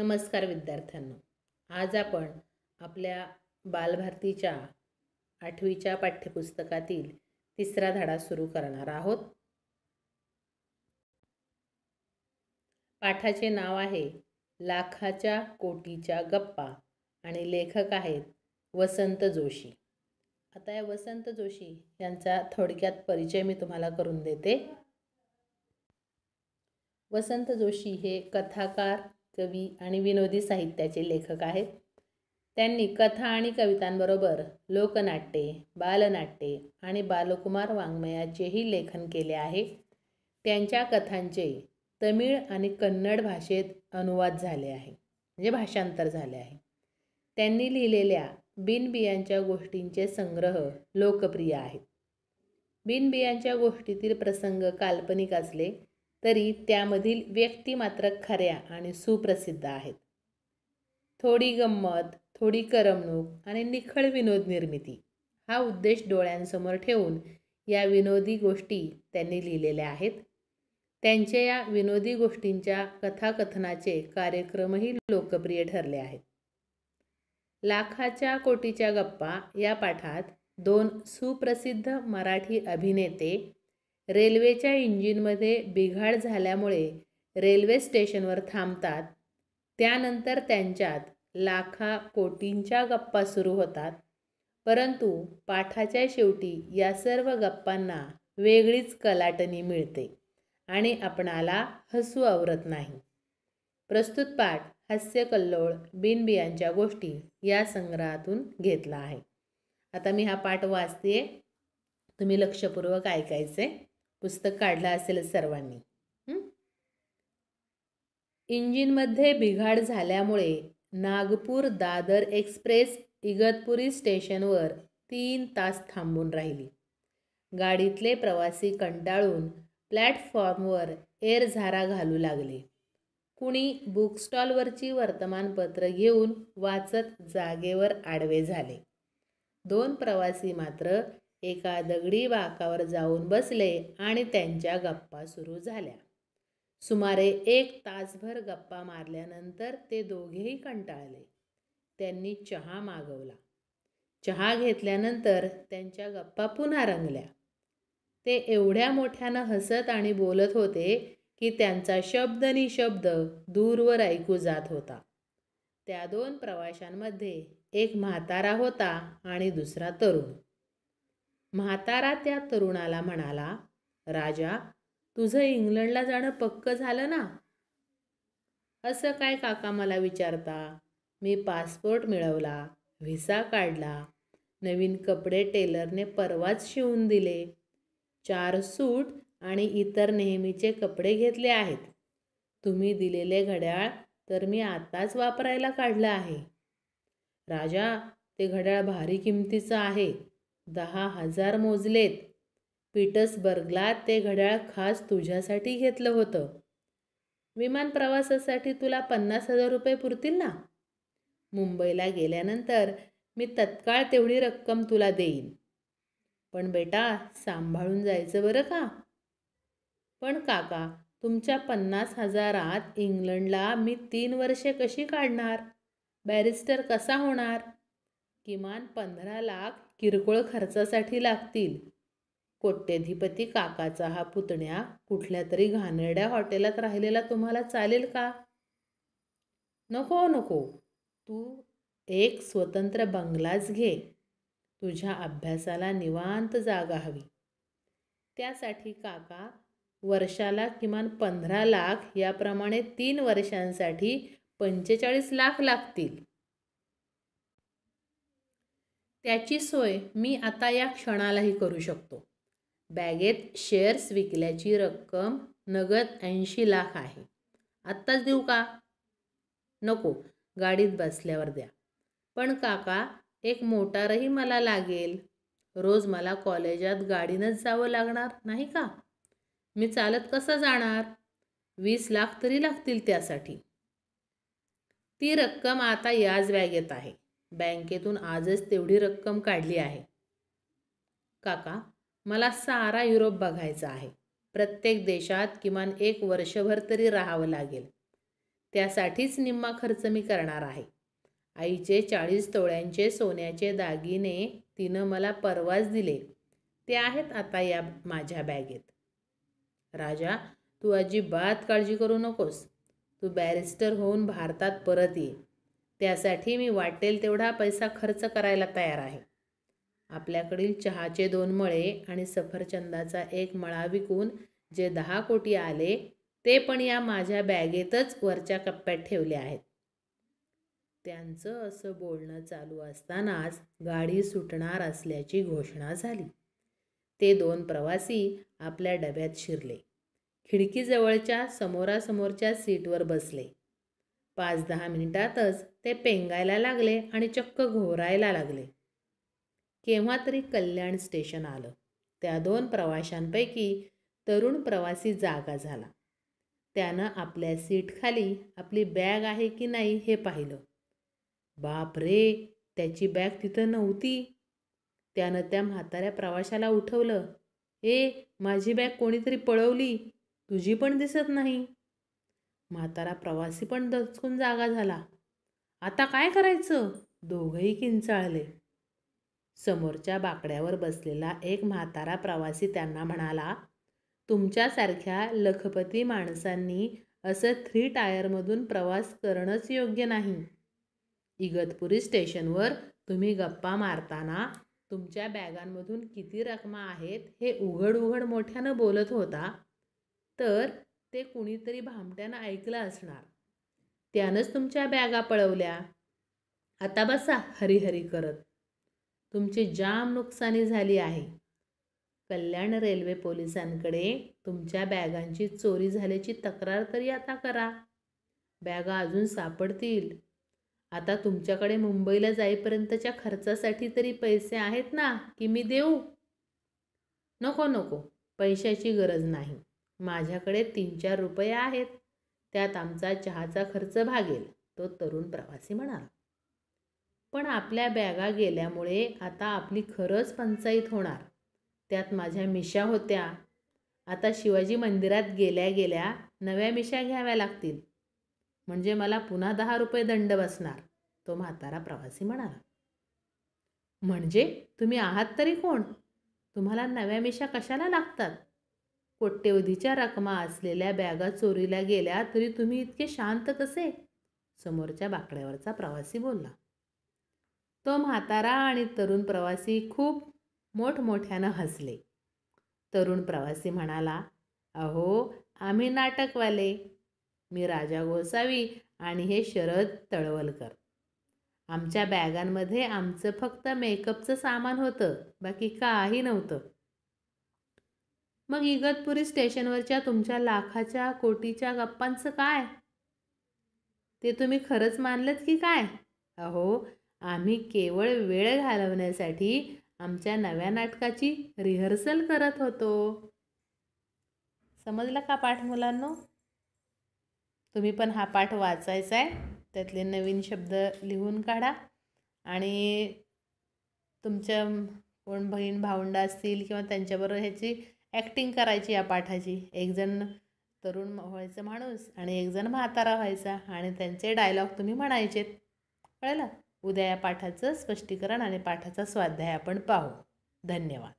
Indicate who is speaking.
Speaker 1: नमस्कार विद्यार्थ्यांनो आज आपण आपल्या बालभारतीच्या आठवीच्या पाठ्यपुस्तकातील तिसरा धडा सुरू करणार आहोत पाठाचे नाव आहे लाखाच्या कोटीच्या गप्पा आणि लेखक आहेत वसंत जोशी आता या वसंत जोशी यांचा थोडक्यात परिचय मी तुम्हाला करून देते वसंत जोशी हे कथाकार कवी आणि विनोदी साहित्याचे लेखक आहेत त्यांनी कथा आणि कवितांबरोबर लोकनाट्ये बालनाट्ये आणि बालकुमार वाङ्मयाचेही लेखन केले आहे त्यांच्या कथांचे तमिळ आणि कन्नड भाषेत अनुवाद झाले आहे म्हणजे भाषांतर झाले आहे त्यांनी लिहिलेल्या बिनबियांच्या गोष्टींचे संग्रह लोकप्रिय आहेत बिनबियांच्या गोष्टीतील प्रसंग काल्पनिक असले तरी त्यामधील व्यक्ती मात्र खऱ्या आणि सुप्रसिद्ध आहेत थोडी गंमत थोडी करमणूक आणि निखळ विनोद निर्मिती हा उद्देश डोळ्यांसमोर ठेवून या विनोदी गोष्टी त्यांनी लिहिलेल्या आहेत त्यांच्या या विनोदी गोष्टींच्या कथाकथनाचे कार्यक्रमही लोकप्रिय ठरले आहेत लाखाच्या कोटीच्या गप्पा या पाठात दोन सुप्रसिद्ध मराठी अभिनेते रेल्वेच्या इंजिनमध्ये बिघाड झाल्यामुळे रेल्वे स्टेशनवर थांबतात त्यानंतर त्यांच्यात लाखा कोटींच्या गप्पा सुरू होतात परंतु पाठाच्या शेवटी या सर्व गप्पांना वेगळीच कलाटणी मिळते आणि आपणाला हसू आवरत नाही प्रस्तुत पाठ हास्यकल्लोळ बिनबियांच्या गोष्टी या संग्रहातून घेतला आहे आता मी हा पाठ वाचते तुम्ही लक्षपूर्वक ऐकायचे पुस्तक काढलं असेल सर्वांनी इंजिनमध्ये बिघाड झाल्यामुळे नागपूर दादर एक्सप्रेस इगतपुरी स्टेशनवर तीन तास थांबून राहिली गाडीतले प्रवासी कंटाळून प्लॅटफॉर्मवर एरझारा घालू लागले कुणी बुकस्टॉलवरची वर्तमानपत्र घेऊन वाचत जागेवर आडवे झाले दोन प्रवासी मात्र एका दगडी बाकावर जाऊन बसले आणि त्यांच्या गप्पा सुरू झाल्या सुमारे एक तासभर गप्पा मारल्यानंतर ते दोघेही कंटाळले त्यांनी चहा मागवला चहा घेतल्यानंतर त्यांच्या गप्पा पुन्हा रंगल्या ते एवढ्या मोठ्यानं हसत आणि बोलत होते की त्यांचा शब्द निशब्द दूरवर ऐकू जात होता त्या दोन प्रवाशांमध्ये एक म्हातारा होता आणि दुसरा तरुण म्हातारा त्या तरुणाला म्हणाला राजा तुझं इंग्लंडला जाणं पक्क झालं ना असं काय काका मला विचारता मी पासपोर्ट मिळवला व्हिसा काढला नवीन कपडे टेलरने परवाच शिवून दिले चार सूट आणि इतर नेहमीचे कपडे घेतले आहेत तुम्ही दिलेले घड्याळ तर मी आत्ताच वापरायला काढलं आहे राजा ते घड्याळ भारी किमतीचं आहे दहा हजार मोजलेत पीटर्सबर्गला ते घड्याळ खास तुझ्यासाठी घेतलं होतं विमान प्रवासासाठी तुला पन्नास हजार रुपये पुरतील ना मुंबईला गेल्यानंतर मी तत्काळ तेवढी रक्कम तुला देईन पण बेटा सांभाळून जायचं बरं का पण काका तुमच्या पन्नास हजारात इंग्लंडला मी तीन वर्षे कशी काढणार बॅरिस्टर कसा होणार किमान पंधरा लाख किरकोळ खर्चासाठी लागतील कोट्यधिपती काकाचा हा पुतण्या कुठल्या तरी घाणेरड्या हॉटेलात राहिलेला तुम्हाला चालेल का नको नको तू एक स्वतंत्र बंगलाच घे तुझ्या अभ्यासाला निवांत जागा हवी त्यासाठी काका वर्षाला किमान पंधरा लाख याप्रमाणे तीन वर्षांसाठी पंचेचाळीस लाख लागतील त्याची सोय मी आता या क्षणालाही करू शकतो बॅगेत शेअर्स विकल्याची रक्कम नगद ऐंशी लाख आहे आत्ताच देऊ का नको गाडीत बसल्यावर द्या पण काका एक मोटारही मला लागेल रोज मला कॉलेजात गाडीनंच जावं लागणार नाही का मी चालत कसं जाणार वीस लाख तरी लागतील त्यासाठी ती रक्कम आता याच बॅगेत आहे बँकेतून आजच तेवढी रक्कम काढली आहे काका मला सारा युरोप बघायचा आहे प्रत्येक देशात किमान एक वर्षभर तरी राहावं लागेल त्यासाठीच निम्मा खर्च मी करणार आहे आईचे चाळीस तोळ्यांचे सोन्याचे दागिने तिनं मला परवाच दिले ते आहेत आता या माझ्या बॅगेत राजा तू अजिबात काळजी करू नकोस तू बॅरिस्टर होऊन भारतात परत ये त्यासाठी मी वाटेल तेवढा पैसा खर्च करायला तयार आहे आपल्याकडील चहाचे दोन मळे आणि सफरचंदाचा एक मळा विकून जे दहा कोटी आले ते पण या माझ्या बॅगेतच वरच्या कप्प्यात ठेवले आहेत त्यांचं असं बोलणं चालू असतानाच गाडी सुटणार असल्याची घोषणा झाली ते दोन प्रवासी आपल्या डब्यात शिरले खिडकीजवळच्या समोरासमोरच्या सीटवर बसले पाच दहा मिनिटातच ते पेंगायला लागले आणि चक्क घोरायला लागले केव्हा तरी कल्याण स्टेशन आलं त्या दोन प्रवाशांपैकी तरुण प्रवासी जागा झाला त्यानं आपल्या सीटखाली आपली बॅग आहे की नाही हे पाहिलं बाप रे त्याची बॅग तिथं नव्हती त्यानं त्या म्हाताऱ्या प्रवाशाला उठवलं ए माझी बॅग कोणीतरी पळवली तुझी पण दिसत नाही म्हातारा प्रवासी पण दचकून जागा झाला आता काय करायचं दोघंही किंचाळले समोरच्या बाकड्यावर बसलेला एक म्हातारा प्रवासी त्यांना म्हणाला तुमच्यासारख्या लखपती माणसांनी असं थ्री टायरमधून प्रवास करणंच योग्य नाही इगतपुरी स्टेशनवर तुम्ही गप्पा मारताना तुमच्या बॅगांमधून किती रकमा आहेत हे उघड उघड मोठ्यानं बोलत होता तर ते कुणीतरी भामट्यानं ऐकलं असणार त्यानंच तुमच्या बॅगा पळवल्या आता बसा हरी हरी करत तुमची जाम नुकसानी झाली आहे कल्याण रेल्वे पोलिसांकडे तुमच्या बॅगांची चोरी झाल्याची तक्रार तरी आता करा बॅगा अजून सापडतील आता तुमच्याकडे मुंबईला जाईपर्यंतच्या खर्चासाठी तरी पैसे आहेत ना की मी देऊ नको नको पैशाची गरज नाही माझ्याकडे तीन चार रुपये आहेत त्यात आमचा चहाचा खर्च भागेल तो तरुण प्रवासी म्हणाला पण आपल्या बॅगा गेल्यामुळे आता आपली खरंच पंचाईत होणार त्यात माझ्या मिशा होत्या आता शिवाजी मंदिरात गेल्या गेल्या नव्या मिशा घ्याव्या लागतील म्हणजे मला पुन्हा दहा रुपये दंड बसणार तो म्हातारा प्रवासी म्हणाला म्हणजे तुम्ही आहात तरी कोण तुम्हाला नव्या मिशा कशाला लागतात कोट्यवधीच्या रकमा असलेल्या बॅगा चोरीला गेल्या तरी तुम्ही इतके शांत कसे समोरच्या बाकड्यावरचा प्रवासी बोलला तो म्हातारा आणि तरुण प्रवासी खूप मोठमोठ्यानं हसले तरुण प्रवासी म्हणाला अहो आम्ही नाटकवाले मी राजा गोसावी आणि हे शरद तळवलकर आमच्या बॅगांमध्ये आमचं फक्त मेकअपचं सामान होतं बाकी काही नव्हतं मग इगतपुरी स्टेशनवरच्या तुमच्या लाखाच्या कोटीच्या गप्पांचं काय ते तुम्ही खरंच मानलत की काय अहो आम्ही केवळ वेळ घालवण्यासाठी आमच्या नव्या नाटकाची रिहर्सल करत होतो समजला का पाठ मुलांनो तुम्ही पण हा पाठ वाचायचा आहे त्यातले नवीन शब्द लिहून काढा आणि तुमच्या कोण बहीण भावंड असतील किंवा त्यांच्याबरोबर ह्याची ॲक्टिंग करायची या पाठाची एकजण तरुण व्हायचं माणूस आणि एकजण म्हातारा व्हायचा आणि त्यांचे डायलॉग तुम्ही म्हणायचेत कळलं उद्या या पाठाचं स्पष्टीकरण आणि पाठाचा स्वाध्याय आपण पाहू धन्यवाद